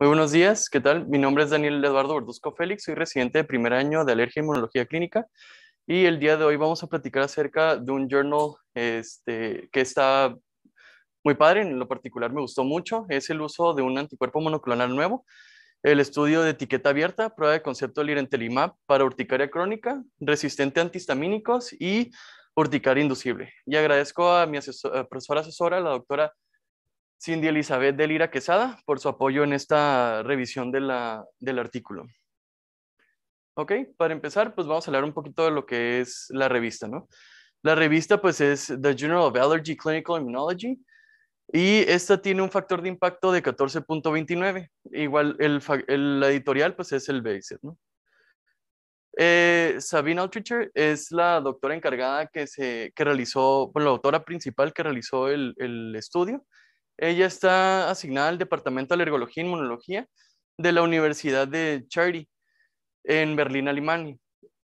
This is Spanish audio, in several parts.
Muy buenos días, ¿qué tal? Mi nombre es Daniel Eduardo Verduzco Félix, soy residente de primer año de alergia y e inmunología clínica y el día de hoy vamos a platicar acerca de un journal este, que está muy padre, en lo particular me gustó mucho, es el uso de un anticuerpo monoclonal nuevo, el estudio de etiqueta abierta, prueba de concepto del lirentelimab para urticaria crónica, resistente a antihistamínicos y urticaria inducible. Y agradezco a mi profesora asesora, la doctora Cindy Elizabeth Delira Lira Quesada por su apoyo en esta revisión de del artículo. Ok, para empezar, pues vamos a hablar un poquito de lo que es la revista, ¿no? La revista, pues, es The Journal of Allergy Clinical Immunology y esta tiene un factor de impacto de 14.29. Igual, el, la editorial, pues, es el BASIC, ¿no? Eh, Sabine Altricher es la doctora encargada que, se, que realizó, bueno, la autora principal que realizó el, el estudio ella está asignada al Departamento de Alergología e Inmunología de la Universidad de Charity en Berlín, Alemania.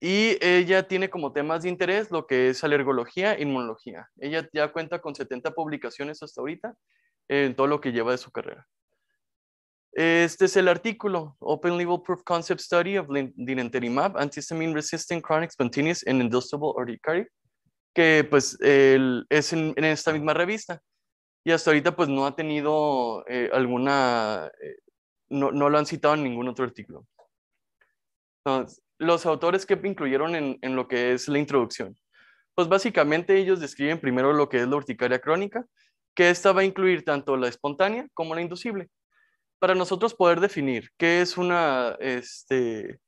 Y ella tiene como temas de interés lo que es alergología e inmunología. Ella ya cuenta con 70 publicaciones hasta ahorita en todo lo que lleva de su carrera. Este es el artículo, Open level Proof Concept Study of MAP, Antihistamine Resistant Chronic Spontaneous and Inducible Urticaria, que pues es en, esta misma revista y hasta ahorita pues no ha tenido eh, alguna, eh, no, lo han citado en ningún otro artículo. Entonces, los autores que incluyeron en, lo que es la introducción. Pues básicamente ellos describen primero lo que es la urticaria crónica, que esta va a incluir tanto la espontánea como la inducible. Para nosotros poder definir qué es una, este,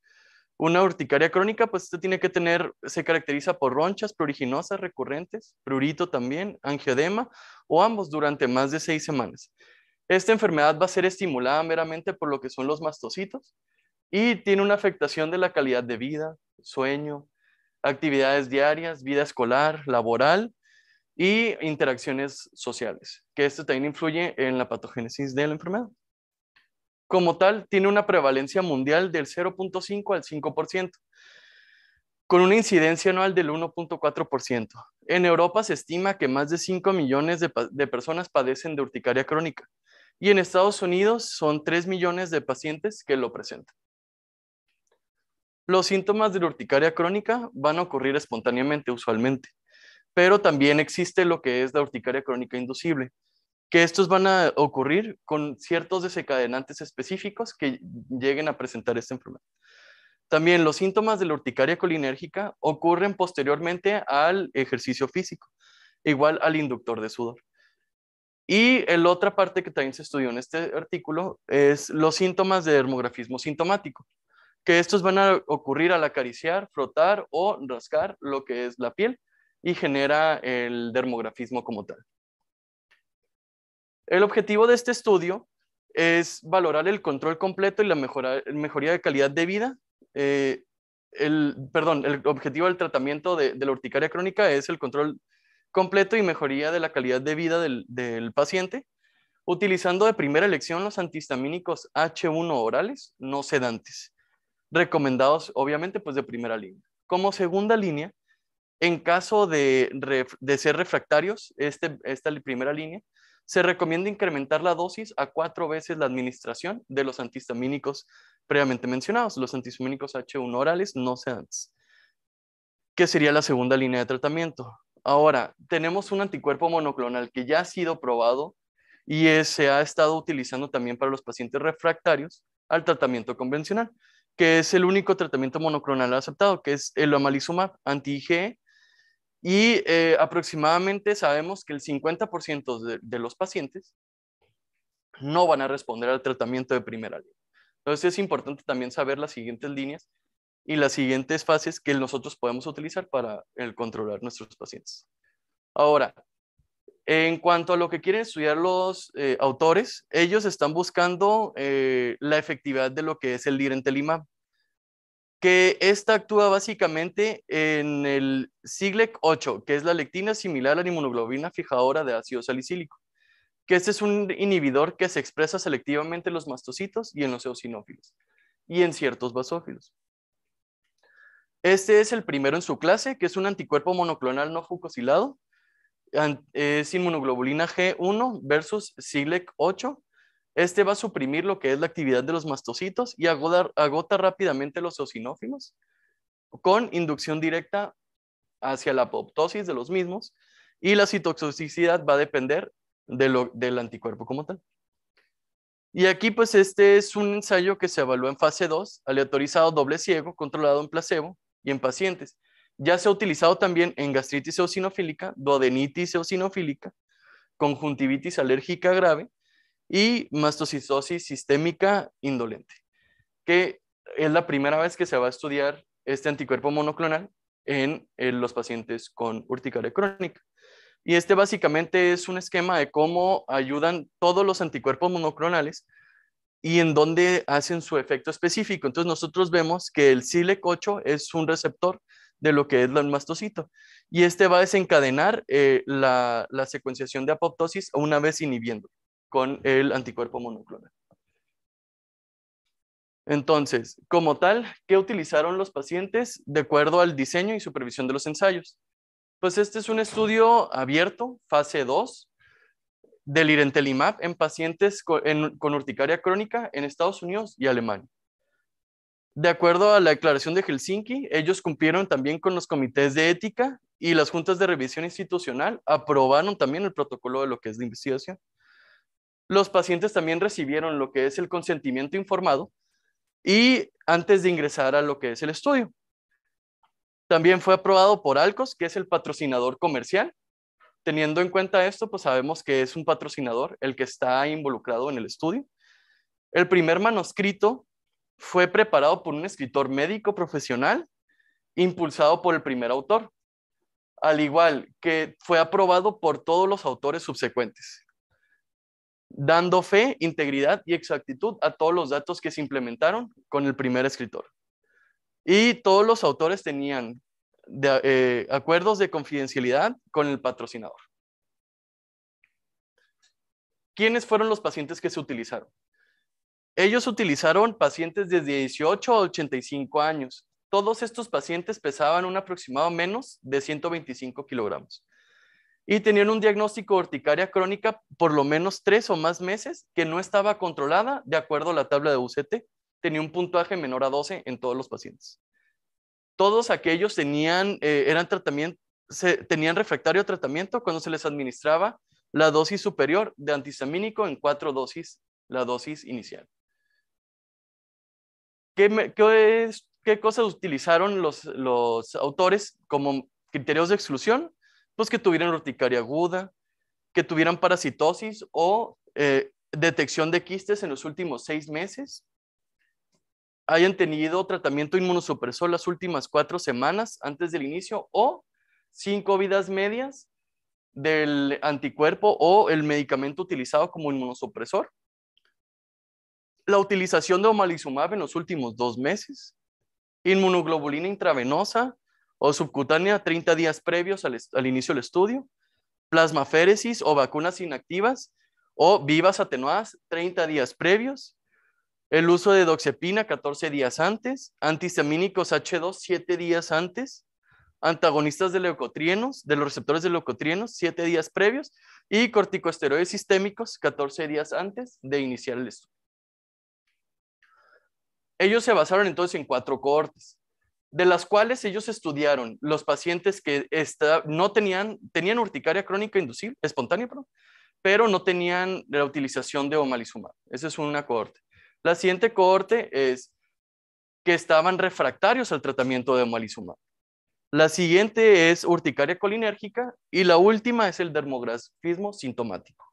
una urticaria crónica, pues esto tiene que tener, se caracteriza por ronchas pruriginosas recurrentes, prurito también, angiodema, o ambos durante más de seis semanas. Esta enfermedad va a ser estimulada meramente por lo que son los mastocitos y tiene una afectación de la calidad de vida, sueño, actividades diarias, vida escolar, laboral y interacciones sociales, que esto también influye en la patogénesis de la enfermedad como tal tiene una prevalencia mundial del 0.5 al 5%, con una incidencia anual del 1.4%. En Europa se estima que más de 5 millones de, personas padecen de urticaria crónica y en Estados Unidos son 3 millones de pacientes que lo presentan. Los síntomas de la urticaria crónica van a ocurrir espontáneamente usualmente, pero también existe lo que es la urticaria crónica inducible, que estos van a ocurrir con ciertos desencadenantes específicos que lleguen a presentar este enfermedad. También los síntomas de la urticaria colinérgica ocurren posteriormente al ejercicio físico, igual al inductor de sudor. Y la otra parte que también se estudió en este artículo es los síntomas de dermografismo sintomático, que estos van a ocurrir al acariciar, frotar o rascar lo que es la piel y genera el dermografismo como tal. El objetivo de este estudio es valorar el control completo y la mejora, mejoría de calidad de vida. Eh, el, perdón, el objetivo del tratamiento de, la urticaria crónica es el control completo y mejoría de la calidad de vida del, paciente, utilizando de primera elección los antihistamínicos H1 orales no sedantes, recomendados obviamente pues de primera línea. Como segunda línea, en caso de, ser refractarios, este, esta primera línea, se recomienda incrementar la dosis a cuatro veces la administración de los antihistamínicos previamente mencionados. Los antihistamínicos H1 orales no se que sería la segunda línea de tratamiento. Ahora, tenemos un anticuerpo monoclonal que ya ha sido probado y se ha estado utilizando también para los pacientes refractarios al tratamiento convencional, que es el único tratamiento monoclonal aceptado, que es el amalizumab anti-IgE y eh, aproximadamente sabemos que el 50% de, los pacientes no van a responder al tratamiento de primera línea. Entonces es importante también saber las siguientes líneas y las siguientes fases que nosotros podemos utilizar para el controlar nuestros pacientes. Ahora, en cuanto a lo que quieren estudiar los eh, autores, ellos están buscando eh, la efectividad de lo que es el lima que esta actúa básicamente en el Siglec 8, que es la lectina similar a la inmunoglobina fijadora de ácido salicílico, que este es un inhibidor que se expresa selectivamente en los mastocitos y en los eosinófilos y en ciertos basófilos. Este es el primero en su clase, que es un anticuerpo monoclonal no fucosilado, es inmunoglobulina G1 versus siglec 8 este va a suprimir lo que es la actividad de los mastocitos y agota, rápidamente los eosinófilos con inducción directa hacia la apoptosis de los mismos y la citotoxicidad va a depender del anticuerpo como tal. Y aquí pues este es un ensayo que se evaluó en fase 2, aleatorizado doble ciego, controlado en placebo y en pacientes. Ya se ha utilizado también en gastritis eosinofílica, duodenitis eosinofílica, conjuntivitis alérgica grave y mastocitosis sistémica indolente, que es la primera vez que se va a estudiar este anticuerpo monoclonal en, los pacientes con urticaria crónica. Y este básicamente es un esquema de cómo ayudan todos los anticuerpos monoclonales y en dónde hacen su efecto específico. Entonces nosotros vemos que el SILEC8 es un receptor de lo que es el mastocito y este va a desencadenar eh, la, la, secuenciación de apoptosis una vez inhibiendo con el anticuerpo monoclonal. Entonces, como tal, ¿qué utilizaron los pacientes de acuerdo al diseño y supervisión de los ensayos? Pues este es un estudio abierto, fase 2, del irentelimab en pacientes con, urticaria crónica en Estados Unidos y Alemania. De acuerdo a la declaración de Helsinki, ellos cumplieron también con los comités de ética y las juntas de revisión institucional aprobaron también el protocolo de lo que es la investigación los pacientes también recibieron lo que es el consentimiento informado y antes de ingresar a lo que es el estudio. También fue aprobado por Alcos, que es el patrocinador comercial. Teniendo en cuenta esto, pues sabemos que es un patrocinador el que está involucrado en el estudio. El primer manuscrito fue preparado por un escritor médico profesional, impulsado por el primer autor, al igual que fue aprobado por todos los autores subsecuentes dando fe, integridad y exactitud a todos los datos que se implementaron con el primer escritor. Y todos los autores tenían eh, acuerdos de confidencialidad con el patrocinador. ¿Quiénes fueron los pacientes que se utilizaron? Ellos utilizaron pacientes desde 18 a 85 años. Todos estos pacientes pesaban un aproximado menos de 125 kilogramos y tenían un diagnóstico de urticaria crónica por lo menos tres o más meses que no estaba controlada de acuerdo a la tabla de UCT. Tenía un puntaje menor a 12 en todos los pacientes. Todos aquellos tenían, eh, eran tratamiento, se, tenían refractario tratamiento cuando se les administraba la dosis superior de antihistamínico en cuatro dosis, la dosis inicial. ¿Qué, qué, qué cosas utilizaron los, los autores como criterios de exclusión? Pues, que tuvieran urticaria aguda, que tuvieran parasitosis o eh, detección de quistes en los últimos seis meses, hayan tenido tratamiento inmunosupresor las últimas cuatro semanas antes del inicio o cinco vidas medias del anticuerpo o el medicamento utilizado como inmunosupresor. La utilización de omalizumab en los últimos dos meses, inmunoglobulina intravenosa o subcutánea 30 días previos al, inicio del estudio, plasmaféresis o vacunas inactivas o vivas atenuadas 30 días previos, el uso de doxepina 14 días antes, antihistamínicos H2 7 días antes, antagonistas de leucotrienos, de los receptores de leucotrienos 7 días previos y corticosteroides sistémicos 14 días antes de iniciar el estudio. Ellos se basaron entonces en cuatro cohortes de las cuales ellos estudiaron los pacientes que no tenían, tenían urticaria crónica inducible, espontánea, pero no tenían la utilización de omalizumab. Esa es una cohorte. La siguiente cohorte es que estaban refractarios al tratamiento de omalizumab. La siguiente es urticaria colinérgica y la última es el dermografismo sintomático.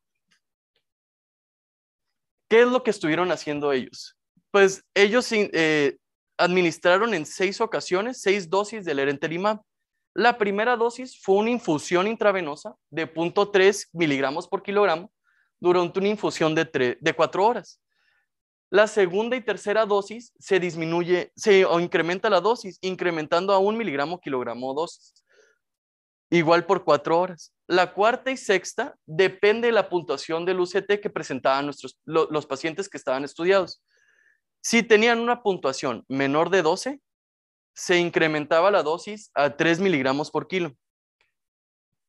¿Qué es lo que estuvieron haciendo ellos? Pues ellos eh, administraron en seis ocasiones seis dosis del erentelimab. La primera dosis fue una infusión intravenosa de 0.3 miligramos por kilogramo durante una infusión de, de cuatro horas. La segunda y tercera dosis se disminuye se, o incrementa la dosis, incrementando a un miligramo kilogramo dosis, igual por cuatro horas. La cuarta y sexta depende de la puntuación del UCT que presentaban nuestros, los pacientes que estaban estudiados. Si tenían una puntuación menor de 12, se incrementaba la dosis a 3 miligramos por kilo.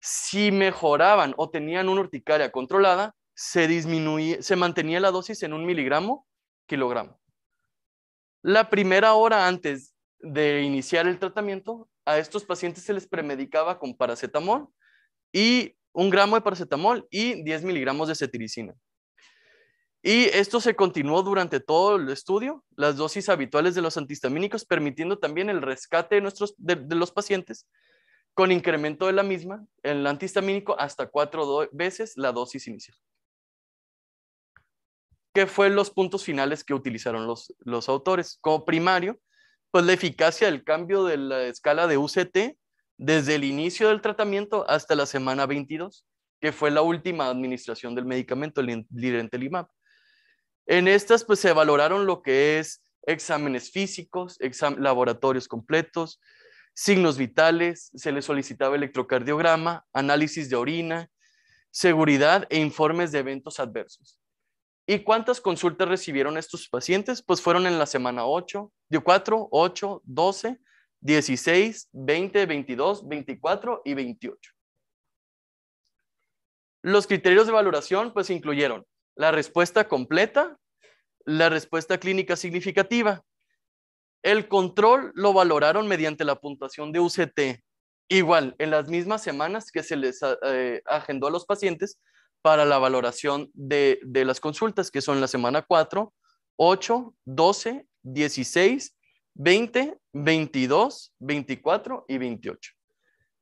Si mejoraban o tenían una urticaria controlada, se, disminuía, se mantenía la dosis en un miligramo kilogramo. La primera hora antes de iniciar el tratamiento, a estos pacientes se les premedicaba con paracetamol y un gramo de paracetamol y 10 miligramos de cetiricina. Y esto se continuó durante todo el estudio, las dosis habituales de los antihistamínicos, permitiendo también el rescate de, nuestros, de, los pacientes con incremento de la misma, en el antihistamínico, hasta cuatro veces la dosis inicial. ¿Qué fue los puntos finales que utilizaron los, los autores? Como primario, pues la eficacia del cambio de la escala de UCT desde el inicio del tratamiento hasta la semana 22, que fue la última administración del medicamento, el en estas, pues se valoraron lo que es exámenes físicos, laboratorios completos, signos vitales, se les solicitaba electrocardiograma, análisis de orina, seguridad e informes de eventos adversos. ¿Y cuántas consultas recibieron estos pacientes? Pues fueron en la semana 8, 4, 8, 12, 16, 20, 22, 24 y 28. Los criterios de valoración pues incluyeron la respuesta completa, la respuesta clínica significativa. El control lo valoraron mediante la puntuación de UCT, igual en las mismas semanas que se les eh, agendó a los pacientes para la valoración de las consultas, que son la semana 4, 8, 12, 16, 20, 22, 24 y 28.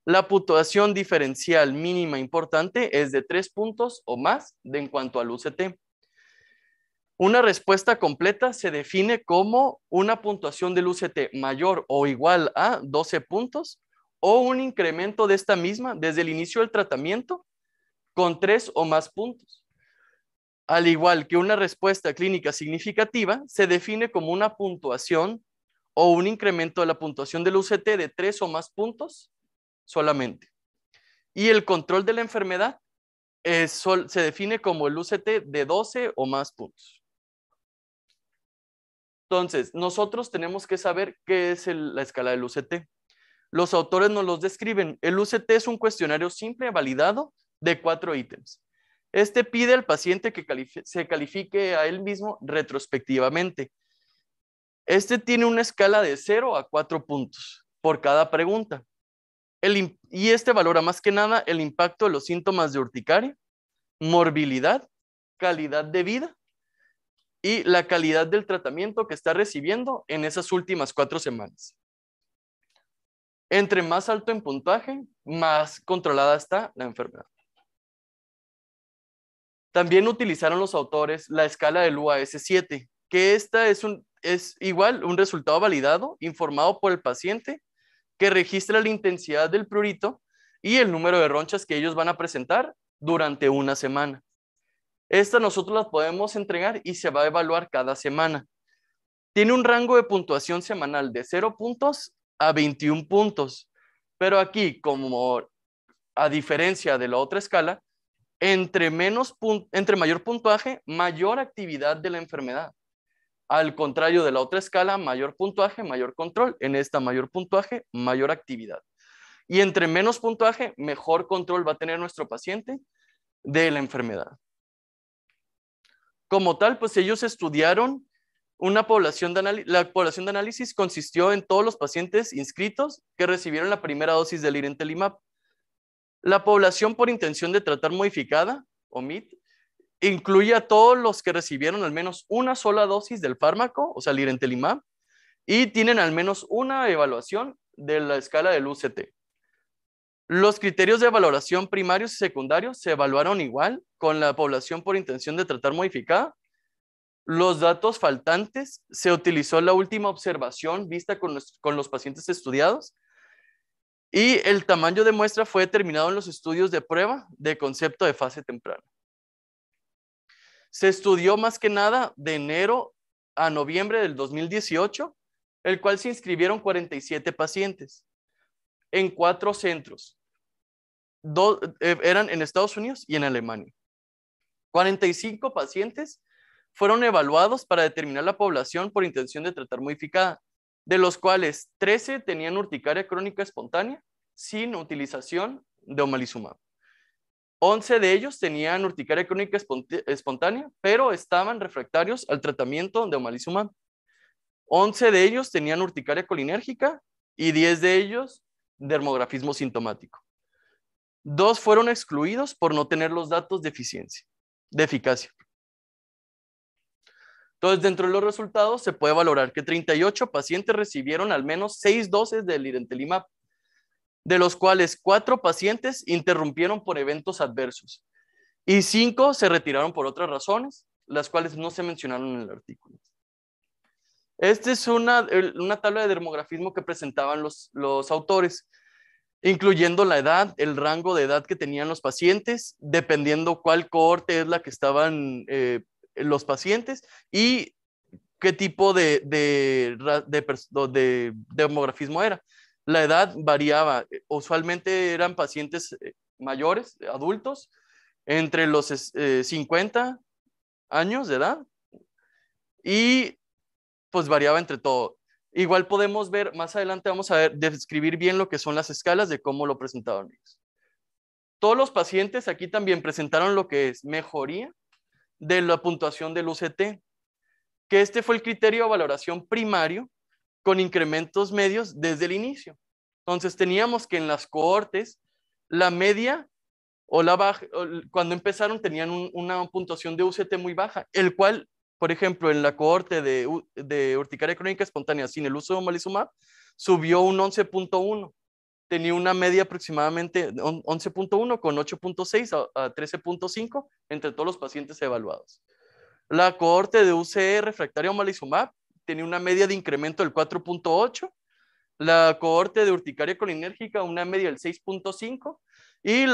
La puntuación diferencial mínima importante es de tres puntos o más de en cuanto al UCT. Una respuesta completa se define como una puntuación del UCT mayor o igual a 12 puntos o un incremento de esta misma desde el inicio del tratamiento con tres o más puntos. Al igual que una respuesta clínica significativa, se define como una puntuación o un incremento de la puntuación del UCT de tres o más puntos solamente. Y el control de la enfermedad eh, se define como el UCT de 12 o más puntos. Entonces, nosotros tenemos que saber qué es la escala del UCT. Los autores nos los describen. El UCT es un cuestionario simple validado de cuatro ítems. Este pide al paciente que se califique a él mismo retrospectivamente. Este tiene una escala de 0 a 4 puntos por cada pregunta y este valora más que nada el impacto de los síntomas de urticaria, morbilidad, calidad de vida y la calidad del tratamiento que está recibiendo en esas últimas cuatro semanas. Entre más alto en puntaje, más controlada está la enfermedad. También utilizaron los autores la escala del UAS7, que esta es, un, es igual un resultado validado, informado por el paciente que registra la intensidad del prurito y el número de ronchas que ellos van a presentar durante una semana. Esta nosotros las podemos entregar y se va a evaluar cada semana. Tiene un rango de puntuación semanal de 0 puntos a 21 puntos, pero aquí, como a diferencia de la otra escala, entre, menos entre mayor puntaje, mayor actividad de la enfermedad. Al contrario de la otra escala, mayor puntuaje, mayor control. En esta mayor puntuaje, mayor actividad. Y entre menos puntuaje, mejor control va a tener nuestro paciente de la enfermedad. Como tal, pues ellos estudiaron una población de la población de análisis consistió en todos los pacientes inscritos que recibieron la primera dosis del irentelimab. La población por intención de tratar modificada, OMIT, incluye a todos los que recibieron al menos una sola dosis del fármaco, o sea, el irentelimab, y tienen al menos una evaluación de la escala del UCT. Los criterios de valoración primarios y secundarios se evaluaron igual con la población por intención de tratar modificada. Los datos faltantes se utilizó la última observación vista con los, con los pacientes estudiados y el tamaño de muestra fue determinado en los estudios de prueba de concepto de fase temprana. Se estudió más que nada de enero a noviembre del 2018, el cual se inscribieron 47 pacientes en cuatro centros. Dos eh, eran en Estados Unidos y en Alemania. 45 pacientes fueron evaluados para determinar la población por intención de tratar modificada, de los cuales 13 tenían urticaria crónica espontánea sin utilización de omalizumab. 11 de ellos tenían urticaria crónica espontánea, pero estaban refractarios al tratamiento de omalizumab. 11 de ellos tenían urticaria colinérgica y 10 de ellos dermografismo sintomático. Dos fueron excluidos por no tener los datos de eficiencia, de eficacia. Entonces, dentro de los resultados se puede valorar que 38 pacientes recibieron al menos 6 dosis del lirentelimab de los cuales cuatro pacientes interrumpieron por eventos adversos y cinco se retiraron por otras razones, las cuales no se mencionaron en el artículo. Esta es una, tabla de dermografismo que presentaban los, autores, incluyendo la edad, el rango de edad que tenían los pacientes, dependiendo cuál cohorte es la que estaban eh, los pacientes y qué tipo de, de demografismo era. La edad variaba. Eh, usualmente eran pacientes eh, mayores, eh, adultos, entre los 50 años de edad y pues variaba entre todo. Igual podemos ver, más adelante vamos a ver, describir bien lo que son las escalas de cómo lo presentaron ellos. Todos los pacientes aquí también presentaron lo que es mejoría de la puntuación del UCT, que este fue el criterio de valoración primario con incrementos medios desde el inicio. Entonces teníamos que en las cohortes la media o la baja, cuando empezaron tenían una puntuación de UCT muy baja, el cual, por ejemplo, en la cohorte de, de urticaria crónica espontánea sin el uso de omalizumab, subió un 11.1. Tenía una media aproximadamente 11.1 con 8.6 a, 13.5 entre todos los pacientes evaluados. La cohorte de UCE refractaria omalizumab tenía una media de incremento del 4.8, la cohorte de urticaria colinérgica una media del 6.5 y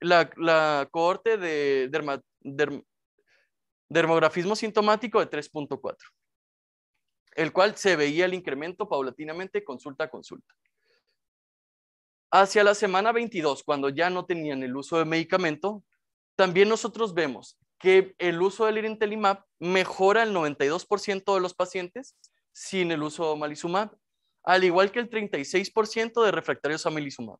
la, cohorte de dermografismo sintomático de 3.4, el cual se veía el incremento paulatinamente consulta a consulta. Hacia la semana 22, cuando ya no tenían el uso de medicamento, también nosotros vemos que el uso del irintelimab mejora el 92% de los pacientes sin el uso de malizumab al igual que el 36% de refractarios a malizumab.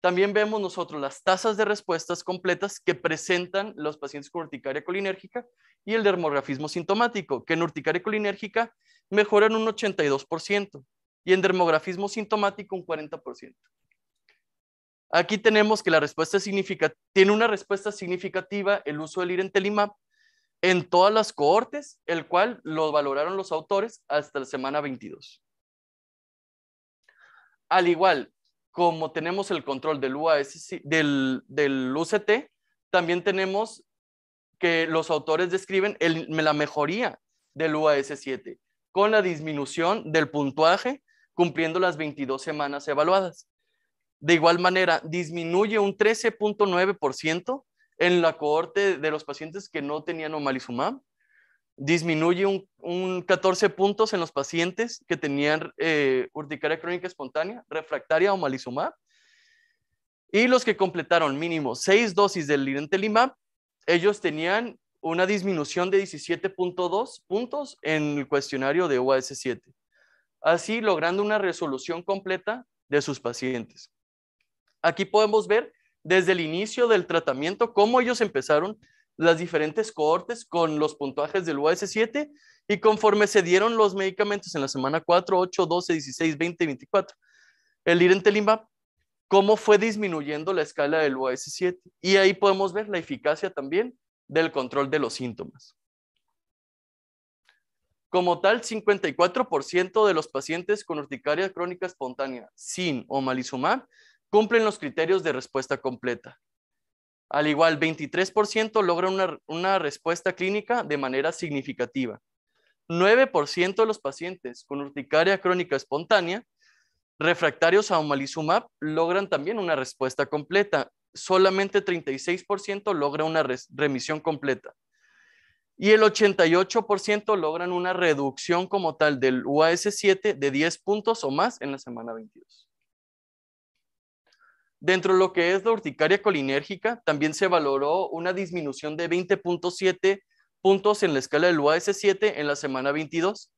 También vemos nosotros las tasas de respuestas completas que presentan los pacientes con urticaria colinérgica y el dermografismo sintomático, que en urticaria colinérgica mejoran un 82% y en dermografismo sintomático un 40%. Aquí tenemos que la respuesta tiene una respuesta significativa el uso del IRENTELIMAP en todas las cohortes, el cual lo valoraron los autores hasta la semana 22. Al igual como tenemos el control del UAS, del, del UCT, también tenemos que los autores describen la mejoría del UAS7 con la disminución del puntuaje cumpliendo las 22 semanas evaluadas. De igual manera, disminuye un 13.9% en la cohorte de los pacientes que no tenían omalizumab, disminuye un, 14 puntos en los pacientes que tenían eh, urticaria crónica espontánea, refractaria o omalizumab, y los que completaron mínimo seis dosis del lirentelimab, ellos tenían una disminución de 17.2 puntos en el cuestionario de UAS7, así logrando una resolución completa de sus pacientes. Aquí podemos ver desde el inicio del tratamiento cómo ellos empezaron las diferentes cohortes con los puntuajes del UAS7 y conforme se dieron los medicamentos en la semana 4, 8, 12, 16, 20 24, el irentelimab, cómo fue disminuyendo la escala del UAS7. Y ahí podemos ver la eficacia también del control de los síntomas. Como tal, 54% de los pacientes con urticaria crónica espontánea sin o omalizumab cumplen los criterios de respuesta completa. Al igual, 23% logran una, respuesta clínica de manera significativa. 9% de los pacientes con urticaria crónica espontánea refractarios a omalizumab logran también una respuesta completa. Solamente 36% logra una remisión completa. Y el 88% logran una reducción como tal del UAS7 de 10 puntos o más en la semana 22. Dentro de lo que es la urticaria colinérgica, también se valoró una disminución de 20.7 puntos en la escala del UAS7 en la semana 22,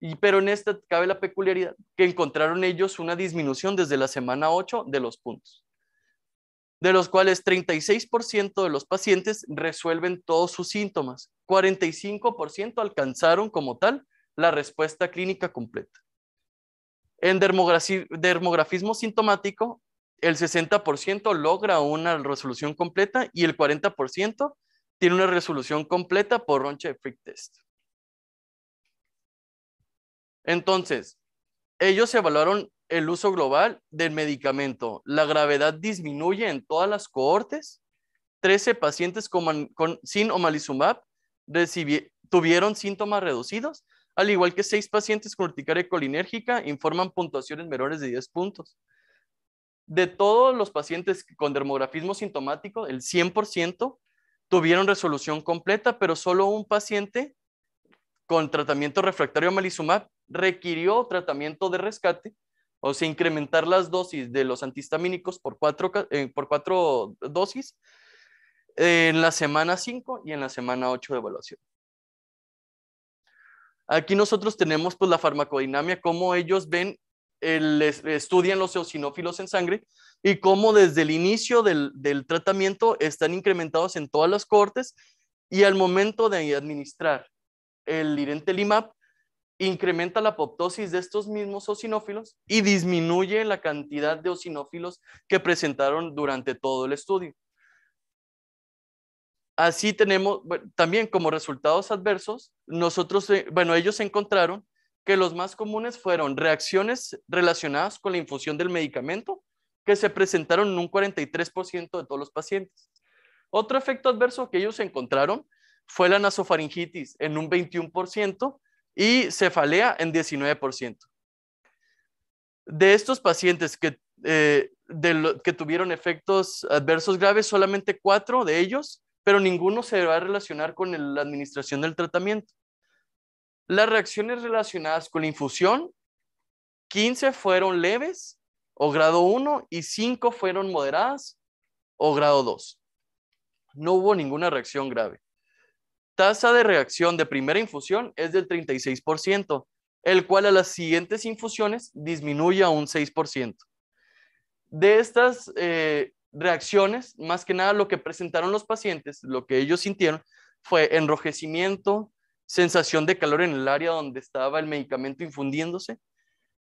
y, pero en esta cabe la peculiaridad que encontraron ellos una disminución desde la semana 8 de los puntos, de los cuales 36% de los pacientes resuelven todos sus síntomas, 45% alcanzaron como tal la respuesta clínica completa. En dermografismo sintomático, el 60% logra una resolución completa y el 40% tiene una resolución completa por ronche test. Entonces, ellos evaluaron el uso global del medicamento. La gravedad disminuye en todas las cohortes. 13 pacientes con, sin o tuvieron síntomas reducidos, al igual que 6 pacientes con urticaria colinérgica informan puntuaciones menores de 10 puntos de todos los pacientes con dermografismo sintomático, el 100% tuvieron resolución completa, pero solo un paciente con tratamiento refractario a malizumab requirió tratamiento de rescate, o sea, incrementar las dosis de los antihistamínicos por cuatro, eh, por cuatro dosis en la semana 5 y en la semana 8 de evaluación. Aquí nosotros tenemos pues la farmacodinamia, cómo ellos ven el, estudian los eosinófilos en sangre y cómo desde el inicio del, tratamiento están incrementados en todas las cortes y al momento de administrar el lirentelimab incrementa la apoptosis de estos mismos eosinófilos y disminuye la cantidad de eosinófilos que presentaron durante todo el estudio. Así tenemos, también como resultados adversos, nosotros, eh, bueno, ellos encontraron que los más comunes fueron reacciones relacionadas con la infusión del medicamento, que se presentaron en un 43% de todos los pacientes. Otro efecto adverso que ellos encontraron fue la nasofaringitis en un 21% y cefalea en 19%. De estos pacientes eh, que, tuvieron efectos adversos graves, solamente cuatro de ellos, pero ninguno se va a relacionar con la administración del tratamiento. Las reacciones relacionadas con la infusión, 15 fueron leves o grado 1 y 5 fueron moderadas o grado 2. No hubo ninguna reacción grave. Tasa de reacción de primera infusión es del 36%, el cual a las siguientes infusiones disminuye a un 6%. De estas eh, reacciones, más que nada lo que presentaron los pacientes, lo que ellos sintieron, fue enrojecimiento, sensación de calor en el área donde estaba el medicamento infundiéndose,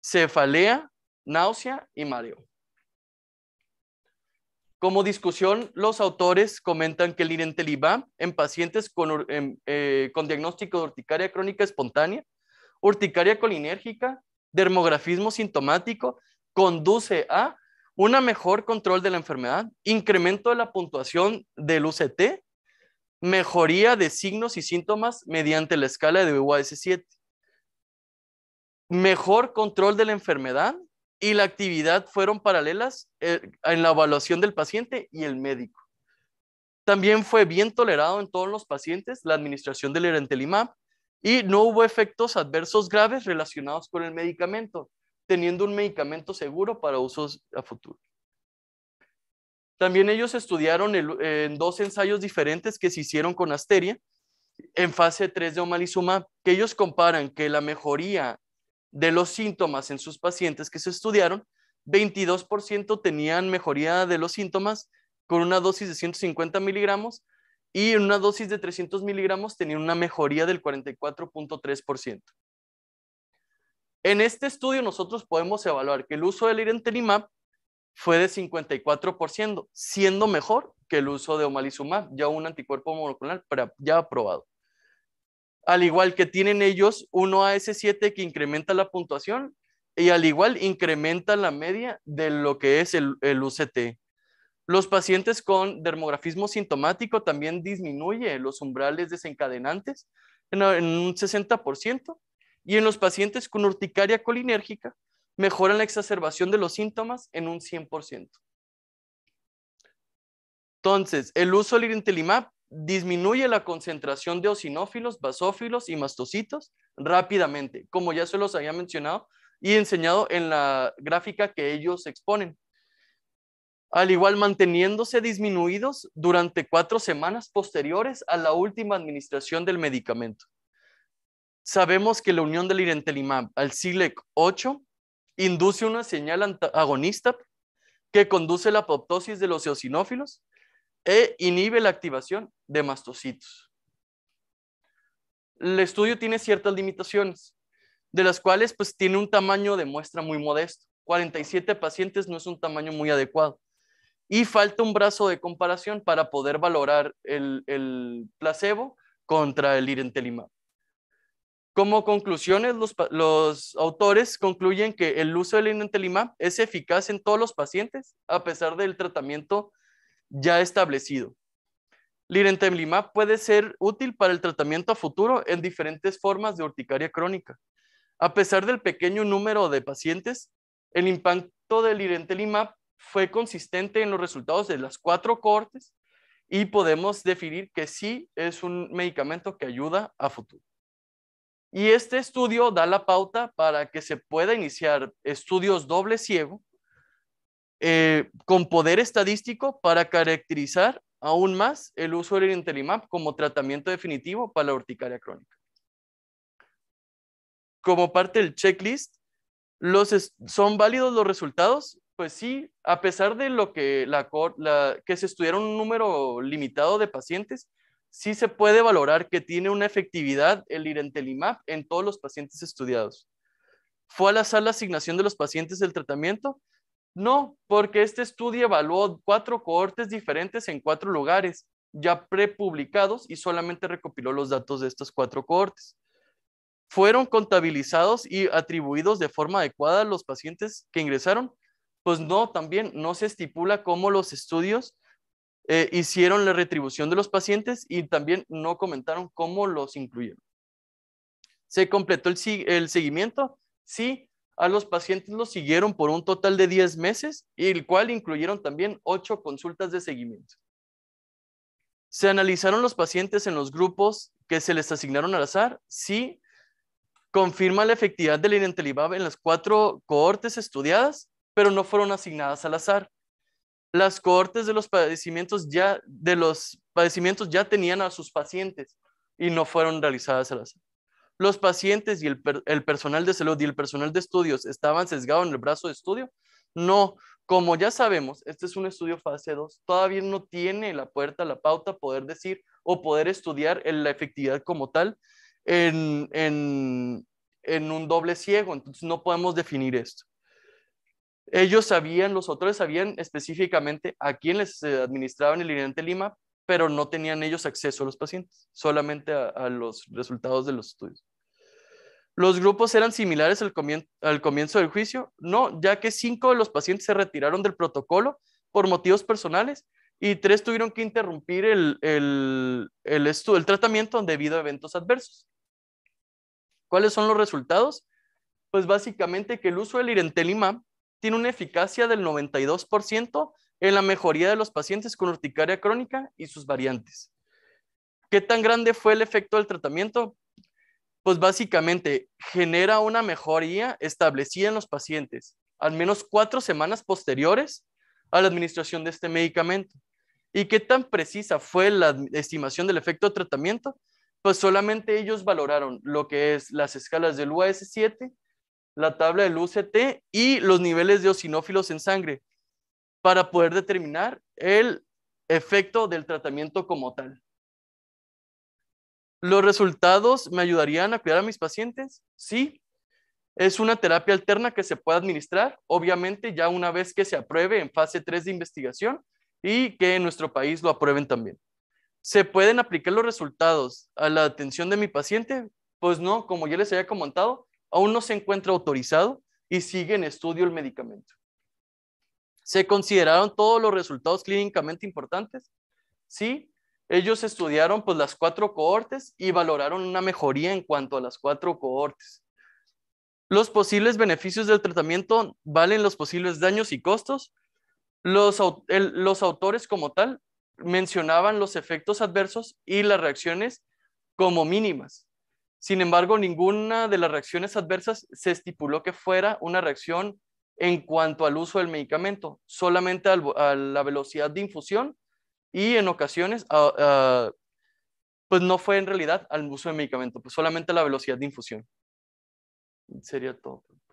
cefalea, náusea y mareo. Como discusión, los autores comentan que el ir en pacientes con, em, eh, con diagnóstico de urticaria crónica espontánea, urticaria colinérgica, dermografismo sintomático, conduce a una mejor control de la enfermedad, incremento de la puntuación del UCT, mejoría de signos y síntomas mediante la escala de UAS7, mejor control de la enfermedad y la actividad fueron paralelas eh, en la evaluación del paciente y el médico. También fue bien tolerado en todos los pacientes la administración del erentelimab y no hubo efectos adversos graves relacionados con el medicamento, teniendo un medicamento seguro para usos a futuro. También ellos estudiaron en dos ensayos diferentes que se hicieron con Asteria en fase 3 de omalizumab, que ellos comparan que la mejoría de los síntomas en sus pacientes que se estudiaron, 22% tenían mejoría de los síntomas con una dosis de 150 miligramos y en una dosis de 300 miligramos tenían una mejoría del 44.3%. En este estudio nosotros podemos evaluar que el uso del irentelimab fue de 54%, siendo mejor que el uso de omalizumab, ya un anticuerpo monoclonal ya aprobado. Al igual que tienen ellos uno AS7 que incrementa la puntuación y al igual incrementa la media de lo que es el, el UCT. Los pacientes con dermografismo sintomático también disminuye los umbrales desencadenantes en un 60% y en los pacientes con urticaria colinérgica mejoran la exacerbación de los síntomas en un 100%. Entonces, el uso del irentelimab disminuye la concentración de osinófilos, basófilos y mastocitos rápidamente, como ya se los había mencionado y enseñado en la gráfica que ellos exponen. Al igual, manteniéndose disminuidos durante cuatro semanas posteriores a la última administración del medicamento. Sabemos que la unión del irentelimab al SILEC 8 induce una señal antagonista que conduce la apoptosis de los eosinófilos e inhibe la activación de mastocitos. El estudio tiene ciertas limitaciones, de las cuales pues tiene un tamaño de muestra muy modesto. 47 pacientes no es un tamaño muy adecuado. Y falta un brazo de comparación para poder valorar el, el placebo contra el irentelimab. Como conclusiones, los, autores concluyen que el uso del Lirentelimab es eficaz en todos los pacientes, a pesar del tratamiento ya establecido. Lirentelimab puede ser útil para el tratamiento a futuro en diferentes formas de urticaria crónica. A pesar del pequeño número de pacientes, el impacto del lirentelimab fue consistente en los resultados de las cuatro cortes y podemos definir que sí es un medicamento que ayuda a futuro. Y este estudio da la pauta para que se pueda iniciar estudios doble ciego eh, con poder estadístico para caracterizar aún más el uso del Intelimab como tratamiento definitivo para la urticaria crónica. Como parte del checklist, los ¿son válidos los resultados? Pues sí, a pesar de lo que, que se estudiaron un número limitado de pacientes, sí se puede valorar que tiene una efectividad el irentelimab en todos los pacientes estudiados. ¿Fue al azar la asignación de los pacientes del tratamiento? No, porque este estudio evaluó cuatro cohortes diferentes en cuatro lugares, ya prepublicados, y solamente recopiló los datos de estos cuatro cohortes. ¿Fueron contabilizados y atribuidos de forma adecuada los pacientes que ingresaron? Pues no, también no se estipula cómo los estudios eh, hicieron la retribución de los pacientes y también no comentaron cómo los incluyeron. ¿Se completó el, seguimiento? Sí, a los pacientes los siguieron por un total de 10 meses, y el cual incluyeron también 8 consultas de seguimiento. ¿Se analizaron los pacientes en los grupos que se les asignaron al azar? Sí. Confirma la efectividad del inentelibab en las cuatro cohortes estudiadas, pero no fueron asignadas al azar las cohortes de los padecimientos ya, de los padecimientos ya tenían a sus pacientes y no fueron realizadas las Los pacientes y el, personal de salud y el personal de estudios estaban sesgados en el brazo de estudio. No, como ya sabemos, este es un estudio fase 2, todavía no tiene la puerta, la pauta, poder decir o poder estudiar la efectividad como tal en, en un doble ciego, entonces no podemos definir esto. Ellos sabían, los otros sabían específicamente a quién les eh, administraban el Irentelima, pero no tenían ellos acceso a los pacientes, solamente a, los resultados de los estudios. ¿Los grupos eran similares al comienzo, del juicio? No, ya que cinco de los pacientes se retiraron del protocolo por motivos personales y tres tuvieron que interrumpir el, el, el, tratamiento debido a eventos adversos. ¿Cuáles son los resultados? Pues básicamente que el uso del irentelimab tiene una eficacia del 92% en la mejoría de los pacientes con urticaria crónica y sus variantes. ¿Qué tan grande fue el efecto del tratamiento? Pues básicamente genera una mejoría establecida en los pacientes al menos cuatro semanas posteriores a la administración de este medicamento. ¿Y qué tan precisa fue la estimación del efecto del tratamiento? Pues solamente ellos valoraron lo que es las escalas del UAS7 la tabla del UCT y los niveles de eosinófilos en sangre para poder determinar el efecto del tratamiento como tal. ¿Los resultados me ayudarían a cuidar a mis pacientes? Sí. Es una terapia alterna que se puede administrar, obviamente ya una vez que se apruebe en fase 3 de investigación y que en nuestro país lo aprueben también. ¿Se pueden aplicar los resultados a la atención de mi paciente? Pues no, como ya les había comentado, aún no se encuentra autorizado y sigue en estudio el medicamento. ¿Se consideraron todos los resultados clínicamente importantes? Sí, ellos estudiaron pues las cuatro cohortes y valoraron una mejoría en cuanto a las cuatro cohortes. Los posibles beneficios del tratamiento valen los posibles daños y costos. los autores como tal mencionaban los efectos adversos y las reacciones como mínimas. Sin embargo, ninguna de las reacciones adversas se estipuló que fuera una reacción en cuanto al uso del medicamento, solamente a la velocidad de infusión y en ocasiones, ah, ah, pues no fue en realidad al uso del medicamento, pues solamente a la velocidad de infusión. Sería todo.